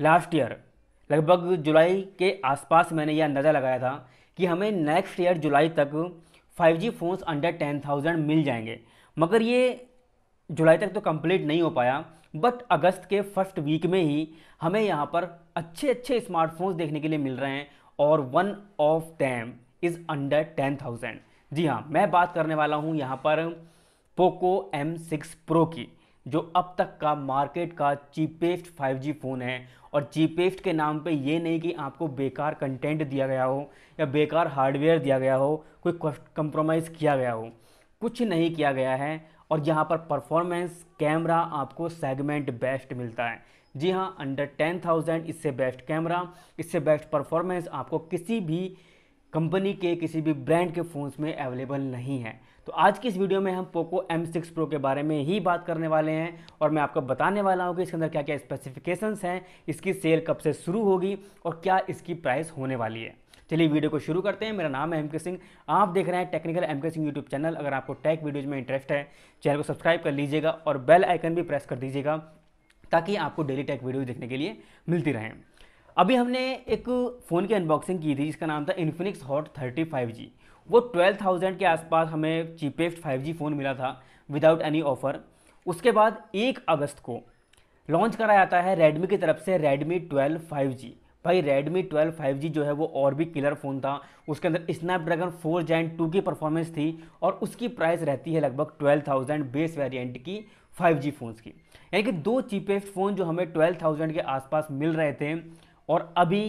last year लगभग जुलाई के आसपास मैंने यह अंदाज़ा लगाया था कि हमें नेक्स्ट ईयर जुलाई तक 5G फ़ोन्स अंडर 10,000 मिल जाएंगे मगर ये जुलाई तक तो कंप्लीट नहीं हो पाया बट अगस्त के फर्स्ट वीक में ही हमें यहाँ पर अच्छे अच्छे स्मार्टफोन्स देखने के लिए मिल रहे हैं और one of them is under ten thousand जी हाँ मैं बात करने वाला हूँ यहाँ पर पोको एम सिक्स प्रो की जो अब तक का मार्केट का चीपेस्ट 5G फ़ोन है और चीपेस्ट के नाम पे ये नहीं कि आपको बेकार कंटेंट दिया गया हो या बेकार हार्डवेयर दिया गया हो कोई कंप्रोमाइज़ किया गया हो कुछ नहीं किया गया है और यहाँ पर परफॉर्मेंस कैमरा आपको सेगमेंट बेस्ट मिलता है जी हाँ अंडर टेन थाउजेंड इससे बेस्ट कैमरा इससे बेस्ट परफॉर्मेंस आपको किसी भी कंपनी के किसी भी ब्रांड के फ़ोन्स में अवेलेबल नहीं है तो आज की इस वीडियो में हम पोको M6 Pro के बारे में ही बात करने वाले हैं और मैं आपको बताने वाला हूँ कि इसके अंदर क्या क्या स्पेसिफिकेशंस हैं इसकी सेल कब से शुरू होगी और क्या इसकी प्राइस होने वाली है चलिए वीडियो को शुरू करते हैं मेरा नाम है एम के सिंह आप देख रहे हैं टेक्निकल एम के सिंह यूट्यूब चैनल अगर आपको टेक वीडियोज में इंटरेस्ट है चैनल को सब्सक्राइब कर लीजिएगा और बेल आइकन भी प्रेस कर दीजिएगा ताकि आपको डेली टेक वीडियो देखने के लिए मिलती रहें अभी हमने एक फ़ोन की अनबॉक्सिंग की थी जिसका नाम था Infinix Hot thirty five G वो ट्वेल्व थाउजेंड के आसपास हमें चीपेस्ट फाइव जी फ़ोन मिला था विदाउट एनी ऑफ़र उसके बाद एक अगस्त को लॉन्च कराया जाता है रेडमी की तरफ से रेडमी ट्वेल्व फाइव जी भाई रेडमी ट्वेल्व फाइव जी जो है वो और भी किलर फ़ोन था उसके अंदर स्नैपड्रैगन फोर जैन टू की परफॉर्मेंस थी और उसकी प्राइस रहती है लगभग ट्वेल्व थाउजेंड बेस वेरिएंट की फाइव जी फ़ोन्स की यानी कि दो चीपेस्ट फ़ोन जो हमें ट्वेल्व थाउजेंड के आसपास मिल रहे थे और अभी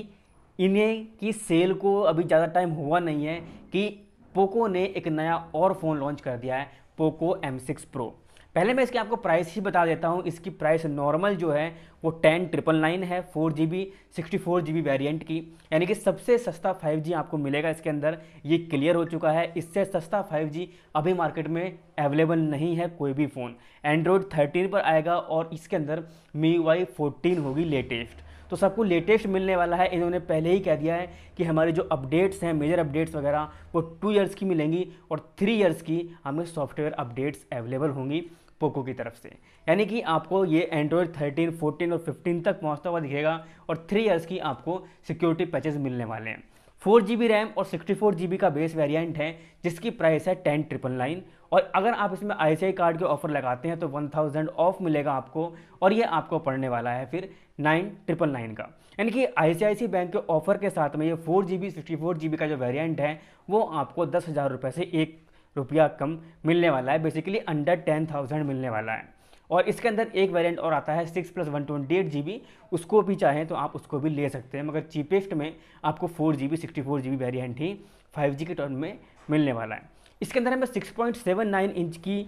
इन्हें की सेल को अभी ज़्यादा टाइम हुआ नहीं है कि पोको ने एक नया और फ़ोन लॉन्च कर दिया है पोको एम सिक्स प्रो पहले मैं इसके आपको प्राइस ही बता देता हूँ इसकी प्राइस नॉर्मल जो है वो टेन ट्रिपल नाइन है four G B sixty four G B variant की यानी कि सबसे सस्ता फाइव जी आपको मिलेगा इसके अंदर ये क्लियर हो चुका है इससे सस्ता फाइव जी अभी मार्केट में अवेलेबल नहीं है कोई भी फ़ोन एंड्रॉयड थर्टीन पर आएगा और इसके अंदर मी वाई फोर्टीन होगी लेटेस्ट तो सबको लेटेस्ट मिलने वाला है इन्होंने पहले ही कह दिया है कि हमारे जो अपडेट्स हैं मेजर अपडेट्स वगैरह वो टू ईयर्स की मिलेंगी और थ्री ईयर्स की हमें सॉफ्टवेयर अपडेट्स अवेलेबल होंगी पोको की तरफ से यानी कि आपको ये एंड्रॉयड 13, 14 और 15 तक पहुंचता हुआ दिखेगा और थ्री ईयर्स की आपको सिक्योरिटी पैचेज मिलने वाले हैं फोर जी बी रैम और सिक्सटी फोर जी बी का बेस वेरिएंट है जिसकी प्राइस है टेन ट्रिपल नाइन और अगर आप इसमें आई कार्ड के ऑफर लगाते हैं तो वन थाउजेंड ऑफ मिलेगा आपको और ये आपको पड़ने वाला है फिर नाइन ट्रिपल नाइन का यानी कि आई बैंक के ऑफर के साथ में ये four G B sixty four G B का जो वेरियंट है वो आपको दस हज़ार रुपये से एक रुपया कम मिलने वाला है बेसिकली अंडर टेन थाउजेंड मिलने वाला है और इसके अंदर एक वेरिएंट और आता है six plus one twenty eight G B उसको भी चाहें तो आप उसको भी ले सकते हैं मगर चीपेस्ट में आपको four G B sixty four G B variant ही फाइव जी के टर्म में मिलने वाला है इसके अंदर हमें six point seven nine inch की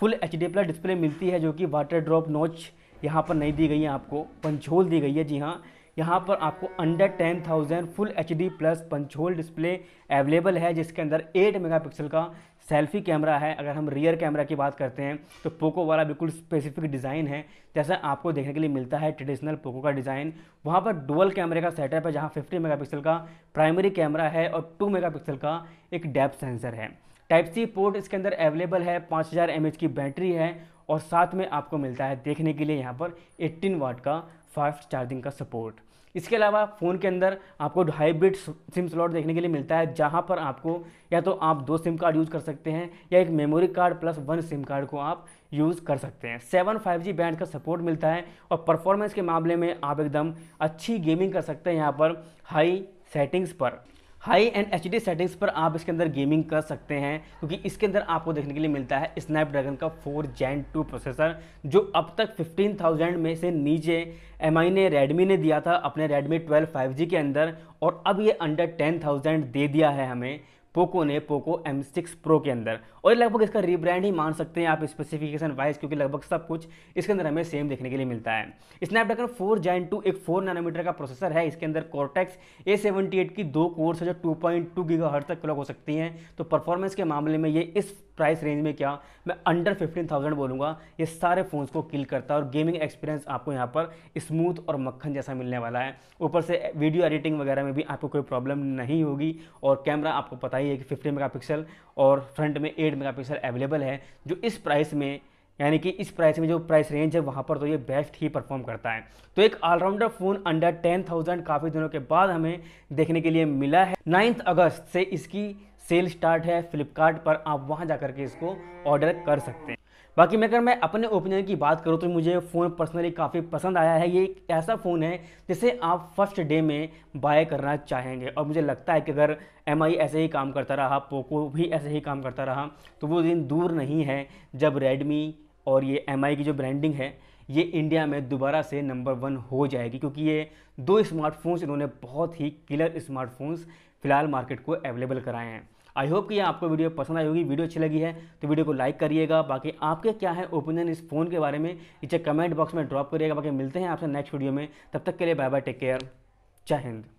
full H D plus display मिलती है जो कि वाटर ड्रॉप नोच यहाँ पर नहीं दी गई है आपको पंचोल दी गई है जी हाँ यहाँ पर आपको under ten thousand full H D plus punch hole display available है जिसके अंदर एट मेगापिक्सल का सेल्फी कैमरा है अगर हम रियर कैमरा की बात करते हैं तो पोको वाला बिल्कुल स्पेसिफिक डिज़ाइन है जैसा आपको देखने के लिए मिलता है ट्रेडिशनल पोको का डिज़ाइन वहाँ पर डुअल कैमरे का सेटअप है जहाँ 50 मेगापिक्सल का प्राइमरी कैमरा है और 2 मेगापिक्सल का एक डेप सेंसर है टाइप सी पोर्ट इसके अंदर अवेलेबल है पाँच हज़ार की बैटरी है और साथ में आपको मिलता है देखने के लिए यहाँ पर एट्टीन वाट का फास्ट चार्जिंग का सपोर्ट इसके अलावा फ़ोन के अंदर आपको हाइब्रिड सिम स्लॉट देखने के लिए मिलता है जहाँ पर आपको या तो आप दो सिम कार्ड यूज़ कर सकते हैं या एक memory card plus one SIM card को आप यूज़ कर सकते हैं सेवन फाइव जी बैंड का सपोर्ट मिलता है और परफॉर्मेंस के मामले में आप एकदम अच्छी गेमिंग कर सकते हैं यहाँ पर हाई सेटिंग्स पर high end H D settings पर आप इसके अंदर गेमिंग कर सकते हैं क्योंकि इसके अंदर आपको देखने के लिए मिलता है स्नैपड्रैगन का फोर जैन टू प्रोसेसर जो अब तक 15,000 में से नीचे एम ने रेडमी ने दिया था अपने रेडमी 12 5G के अंदर और अब ये अंडर 10,000 दे दिया है हमें पोको ने पोको एम सिक्स प्रो के अंदर और लगभग इसका रीब्रांड ही मान सकते हैं आप स्पेसिफिकेशन वाइज क्योंकि लगभग सब कुछ इसके अंदर हमें सेम देखने के लिए मिलता है स्नैपड्रैगन फोर जैन टू एक फोर नैनोमीटर का प्रोसेसर है इसके अंदर कॉर्टेक्स ए सेवेंटी एट की दो कोर्स है जो टू पॉइंट टू गीगा हर तक क्लॉक हो सकती हैं तो परफॉर्मेंस के मामले में ये इस प्राइस रेंज में क्या मैं अंडर फिफ्टीन थाउजेंड बोलूँगा ये सारे फ़ोन्स को किल करता है और गेमिंग एक्सपीरियंस आपको यहाँ पर स्मूथ और मक्खन जैसा मिलने वाला है ऊपर से वीडियो एडिटिंग वगैरह में भी आपको कोई प्रॉब्लम नहीं होगी और कैमरा आपको पता ही है कि फिफ्टी मेगा और फ्रंट में एट मेगा अवेलेबल है जो इस प्राइस में यानी कि इस प्राइस में जो प्राइस रेंज है वहाँ पर तो ये बेस्ट ही परफॉर्म करता है तो एक all rounder phone under ten thousand काफ़ी दिनों के बाद हमें देखने के लिए मिला है नाइन्थ अगस्त से इसकी सेल स्टार्ट है फ्लिपकार्ट पर आप वहाँ जा करके इसको ऑर्डर कर सकते हैं बाकी मैं अगर मैं अपने ओपिनियन की बात करूँ तो मुझे फ़ोन पर्सनली काफ़ी पसंद आया है ये एक ऐसा फ़ोन है जिसे आप फर्स्ट डे में बाय करना चाहेंगे और मुझे लगता है कि अगर एम ऐसे ही काम करता रहा पोको भी ऐसे ही काम करता रहा तो वो दिन दूर नहीं है जब रेडमी और ये एम की जो ब्रांडिंग है ये इंडिया में दोबारा से नंबर वन हो जाएगी क्योंकि ये दो स्मार्टफोन्स इन्होंने बहुत ही क्लियर स्मार्टफोन्स फ़िलहाल मार्केट को अवेलेबल कराए हैं आई होप कि ये आपको वीडियो पसंद आई होगी वीडियो अच्छी लगी है तो वीडियो को लाइक करिएगा बाकी आपके क्या है ओपिनियन इस फ़ोन के बारे में नीचे कमेंट बॉक्स में ड्रॉप करिएगा बाकी मिलते हैं आपसे नेक्स्ट वीडियो में तब तक के लिए बाय बाय टेक केयर जय हिंद